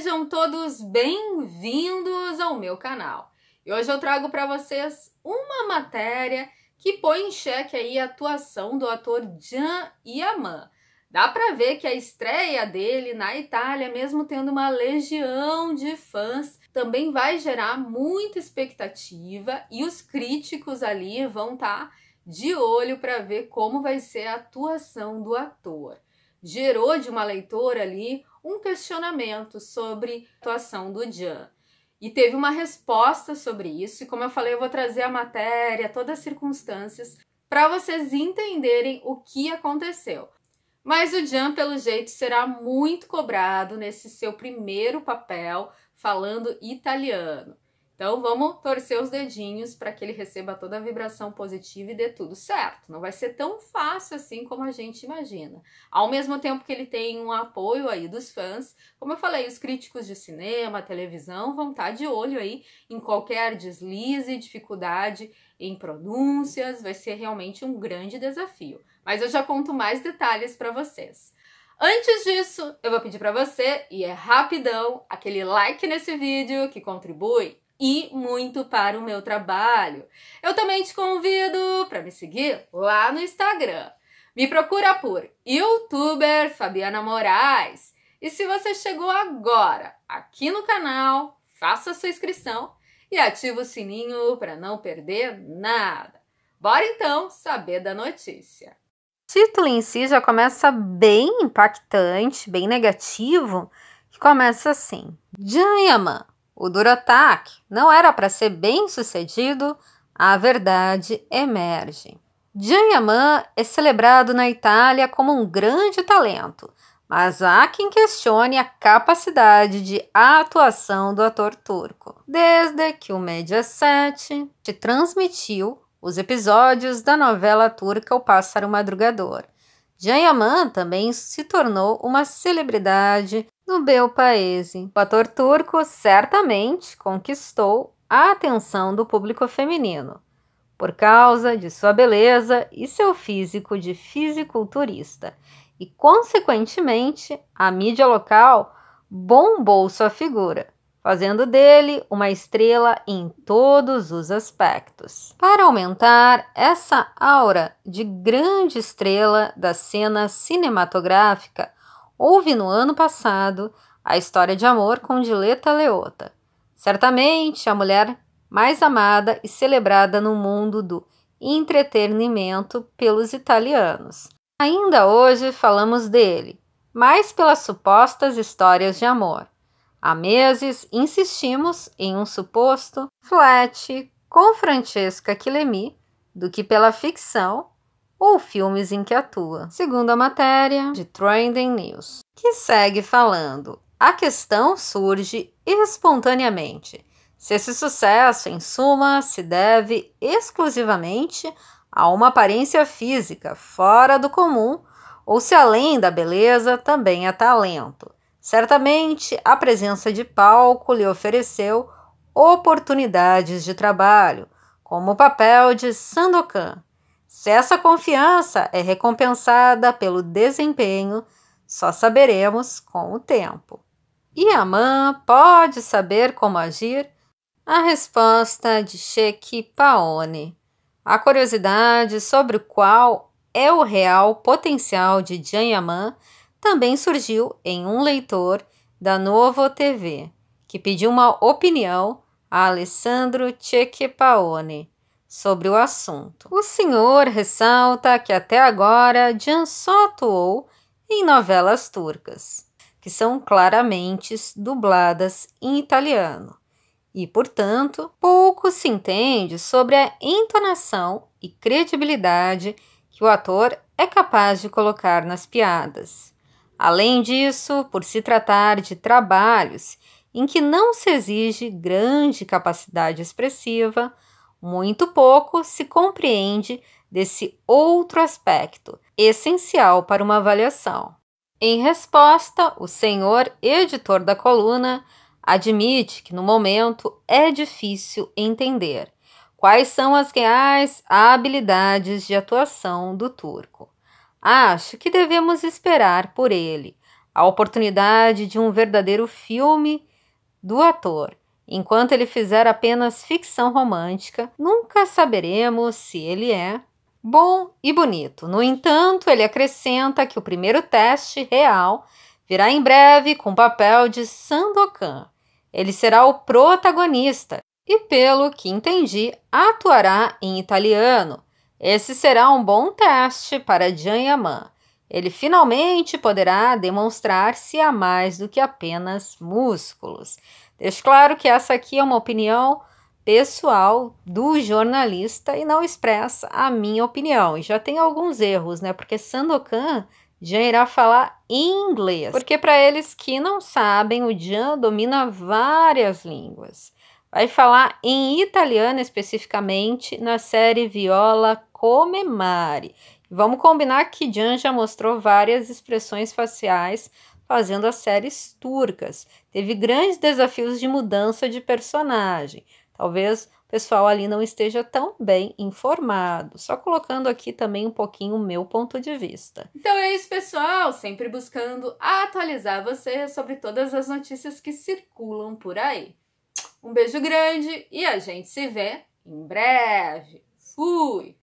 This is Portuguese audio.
Sejam todos bem-vindos ao meu canal. E hoje eu trago para vocês uma matéria que põe em xeque aí a atuação do ator Jean Yaman. Dá para ver que a estreia dele na Itália, mesmo tendo uma legião de fãs, também vai gerar muita expectativa e os críticos ali vão estar tá de olho para ver como vai ser a atuação do ator gerou de uma leitora ali um questionamento sobre a atuação do Jean. E teve uma resposta sobre isso, e como eu falei, eu vou trazer a matéria, todas as circunstâncias, para vocês entenderem o que aconteceu. Mas o Jean, pelo jeito, será muito cobrado nesse seu primeiro papel falando italiano. Então vamos torcer os dedinhos para que ele receba toda a vibração positiva e dê tudo certo. Não vai ser tão fácil assim como a gente imagina. Ao mesmo tempo que ele tem um apoio aí dos fãs, como eu falei, os críticos de cinema, televisão vão estar tá de olho aí em qualquer deslize, dificuldade em pronúncias, vai ser realmente um grande desafio. Mas eu já conto mais detalhes para vocês. Antes disso, eu vou pedir para você, e é rapidão, aquele like nesse vídeo que contribui e muito para o meu trabalho. Eu também te convido para me seguir lá no Instagram. Me procura por youtuber Fabiana Moraes. E se você chegou agora aqui no canal, faça sua inscrição e ativa o sininho para não perder nada. Bora então saber da notícia. O título em si já começa bem impactante, bem negativo, que começa assim: Janyaman o ataque não era para ser bem sucedido, a verdade emerge. Jean Yaman é celebrado na Itália como um grande talento, mas há quem questione a capacidade de atuação do ator turco, desde que o Mediaset transmitiu os episódios da novela turca O Pássaro Madrugador, Janyaman também se tornou uma celebridade no meu país. O ator turco certamente conquistou a atenção do público feminino por causa de sua beleza e seu físico de fisiculturista, e consequentemente a mídia local bombou sua figura fazendo dele uma estrela em todos os aspectos. Para aumentar essa aura de grande estrela da cena cinematográfica, houve no ano passado a história de amor com Dileta Leota. Certamente a mulher mais amada e celebrada no mundo do entretenimento pelos italianos. Ainda hoje falamos dele, mais pelas supostas histórias de amor. Há meses insistimos em um suposto flat com Francesca Quilemi do que pela ficção ou filmes em que atua, segundo a matéria de Trending News, que segue falando. A questão surge espontaneamente. Se esse sucesso, em suma, se deve exclusivamente a uma aparência física fora do comum ou se além da beleza também há é talento. Certamente, a presença de palco lhe ofereceu oportunidades de trabalho, como o papel de Sandokan. Se essa confiança é recompensada pelo desempenho, só saberemos com o tempo. E pode saber como agir? A resposta de Sheikh Paone. A curiosidade sobre qual é o real potencial de Yaman também surgiu em um leitor da Novo TV, que pediu uma opinião a Alessandro Cecchepaone sobre o assunto. O senhor ressalta que até agora Jan só atuou em novelas turcas, que são claramente dubladas em italiano, e, portanto, pouco se entende sobre a entonação e credibilidade que o ator é capaz de colocar nas piadas. Além disso, por se tratar de trabalhos em que não se exige grande capacidade expressiva, muito pouco se compreende desse outro aspecto essencial para uma avaliação. Em resposta, o senhor editor da coluna admite que no momento é difícil entender quais são as reais habilidades de atuação do turco. Acho que devemos esperar por ele a oportunidade de um verdadeiro filme do ator. Enquanto ele fizer apenas ficção romântica, nunca saberemos se ele é bom e bonito. No entanto, ele acrescenta que o primeiro teste real virá em breve com o papel de Sandokan. Ele será o protagonista e, pelo que entendi, atuará em italiano, esse será um bom teste para Jan Yaman. Ele finalmente poderá demonstrar-se a mais do que apenas músculos. Deixo claro que essa aqui é uma opinião pessoal do jornalista e não expressa a minha opinião. E já tem alguns erros, né? Porque Sandokan já irá falar inglês, porque para eles que não sabem, o Jan domina várias línguas. Vai falar em italiano especificamente na série Viola comemare. Vamos combinar que Jan já mostrou várias expressões faciais fazendo as séries turcas. Teve grandes desafios de mudança de personagem. Talvez o pessoal ali não esteja tão bem informado. Só colocando aqui também um pouquinho o meu ponto de vista. Então é isso, pessoal. Sempre buscando atualizar você sobre todas as notícias que circulam por aí. Um beijo grande e a gente se vê em breve. Fui!